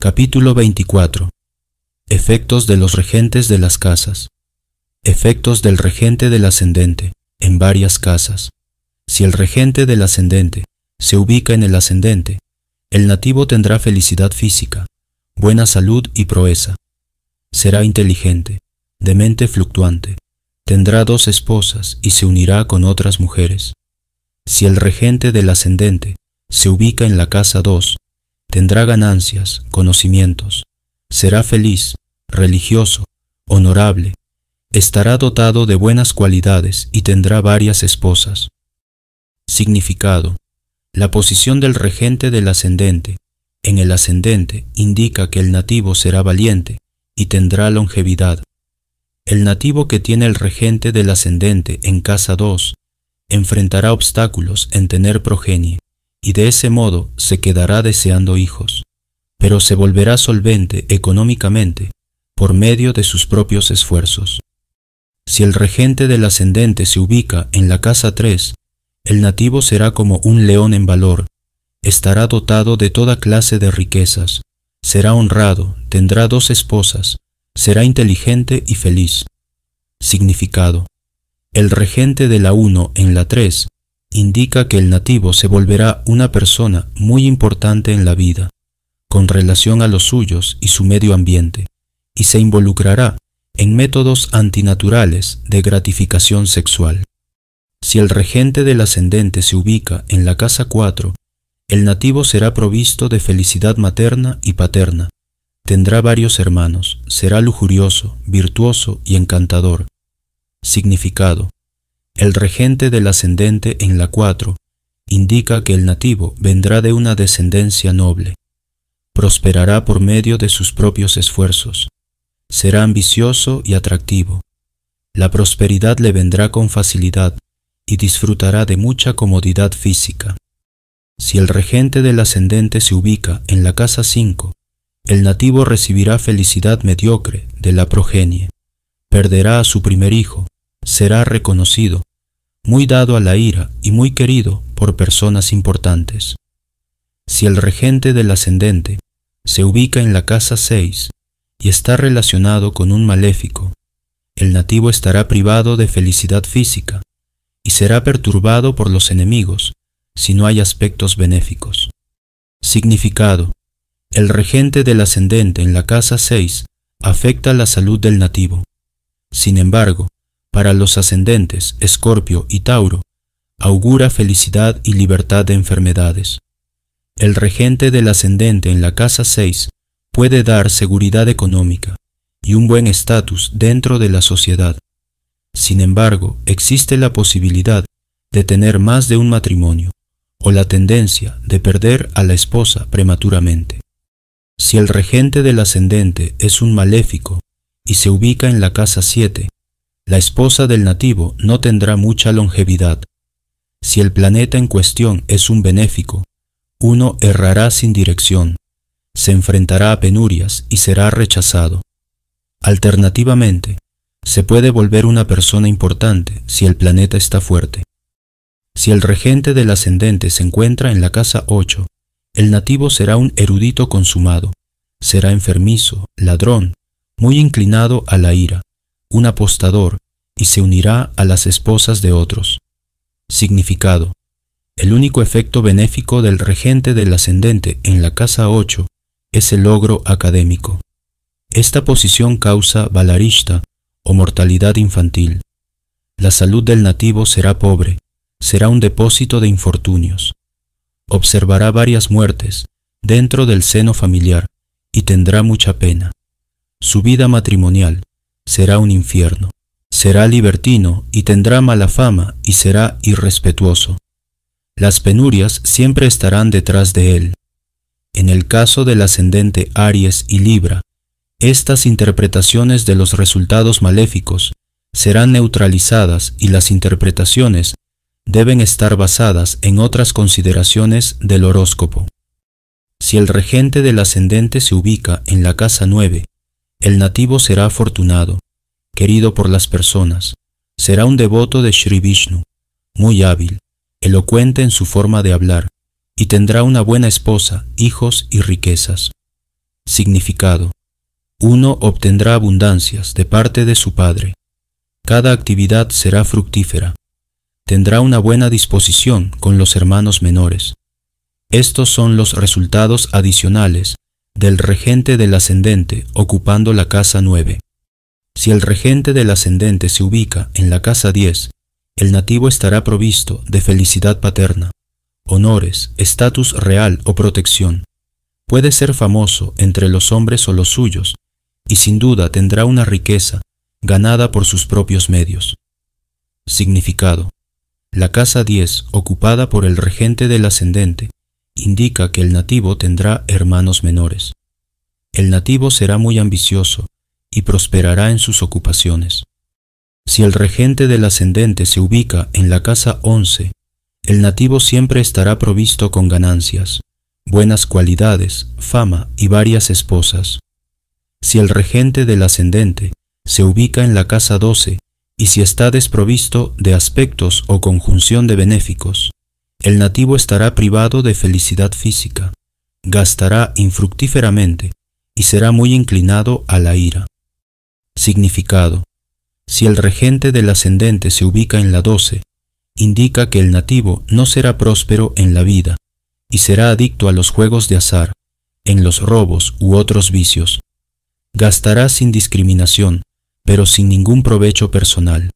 Capítulo 24. Efectos de los regentes de las casas. Efectos del regente del ascendente en varias casas. Si el regente del ascendente se ubica en el ascendente, el nativo tendrá felicidad física, buena salud y proeza. Será inteligente, de mente fluctuante, tendrá dos esposas y se unirá con otras mujeres. Si el regente del ascendente se ubica en la casa 2, Tendrá ganancias, conocimientos, será feliz, religioso, honorable, estará dotado de buenas cualidades y tendrá varias esposas. Significado. La posición del regente del ascendente. En el ascendente indica que el nativo será valiente y tendrá longevidad. El nativo que tiene el regente del ascendente en casa 2 enfrentará obstáculos en tener progenie y de ese modo se quedará deseando hijos, pero se volverá solvente económicamente por medio de sus propios esfuerzos. Si el regente del ascendente se ubica en la casa 3, el nativo será como un león en valor, estará dotado de toda clase de riquezas, será honrado, tendrá dos esposas, será inteligente y feliz. Significado. El regente de la 1 en la 3 indica que el nativo se volverá una persona muy importante en la vida, con relación a los suyos y su medio ambiente, y se involucrará en métodos antinaturales de gratificación sexual. Si el regente del ascendente se ubica en la casa 4, el nativo será provisto de felicidad materna y paterna, tendrá varios hermanos, será lujurioso, virtuoso y encantador. Significado el regente del ascendente en la 4 indica que el nativo vendrá de una descendencia noble, prosperará por medio de sus propios esfuerzos, será ambicioso y atractivo. La prosperidad le vendrá con facilidad y disfrutará de mucha comodidad física. Si el regente del ascendente se ubica en la casa 5, el nativo recibirá felicidad mediocre de la progenie, perderá a su primer hijo, será reconocido, muy dado a la ira y muy querido por personas importantes. Si el regente del ascendente se ubica en la casa 6 y está relacionado con un maléfico, el nativo estará privado de felicidad física y será perturbado por los enemigos si no hay aspectos benéficos. Significado. El regente del ascendente en la casa 6 afecta la salud del nativo. Sin embargo, para los ascendentes, Escorpio y Tauro, augura felicidad y libertad de enfermedades. El regente del ascendente en la casa 6 puede dar seguridad económica y un buen estatus dentro de la sociedad. Sin embargo, existe la posibilidad de tener más de un matrimonio o la tendencia de perder a la esposa prematuramente. Si el regente del ascendente es un maléfico y se ubica en la casa 7, la esposa del nativo no tendrá mucha longevidad. Si el planeta en cuestión es un benéfico, uno errará sin dirección, se enfrentará a penurias y será rechazado. Alternativamente, se puede volver una persona importante si el planeta está fuerte. Si el regente del ascendente se encuentra en la casa 8, el nativo será un erudito consumado, será enfermizo, ladrón, muy inclinado a la ira, un apostador, y se unirá a las esposas de otros. Significado. El único efecto benéfico del regente del ascendente en la casa 8 es el logro académico. Esta posición causa balarista o mortalidad infantil. La salud del nativo será pobre, será un depósito de infortunios. Observará varias muertes dentro del seno familiar y tendrá mucha pena. Su vida matrimonial, será un infierno. Será libertino y tendrá mala fama y será irrespetuoso. Las penurias siempre estarán detrás de él. En el caso del ascendente Aries y Libra, estas interpretaciones de los resultados maléficos serán neutralizadas y las interpretaciones deben estar basadas en otras consideraciones del horóscopo. Si el regente del ascendente se ubica en la casa 9 el nativo será afortunado, querido por las personas, será un devoto de Sri Vishnu, muy hábil, elocuente en su forma de hablar, y tendrá una buena esposa, hijos y riquezas. Significado. Uno obtendrá abundancias de parte de su Padre. Cada actividad será fructífera. Tendrá una buena disposición con los hermanos menores. Estos son los resultados adicionales del regente del ascendente ocupando la casa 9. Si el regente del ascendente se ubica en la casa 10, el nativo estará provisto de felicidad paterna, honores, estatus real o protección. Puede ser famoso entre los hombres o los suyos, y sin duda tendrá una riqueza ganada por sus propios medios. Significado. La casa 10, ocupada por el regente del ascendente, indica que el nativo tendrá hermanos menores. El nativo será muy ambicioso y prosperará en sus ocupaciones. Si el regente del ascendente se ubica en la casa 11, el nativo siempre estará provisto con ganancias, buenas cualidades, fama y varias esposas. Si el regente del ascendente se ubica en la casa 12 y si está desprovisto de aspectos o conjunción de benéficos, el nativo estará privado de felicidad física, gastará infructíferamente y será muy inclinado a la ira. Significado. Si el regente del ascendente se ubica en la doce, indica que el nativo no será próspero en la vida y será adicto a los juegos de azar, en los robos u otros vicios. Gastará sin discriminación, pero sin ningún provecho personal.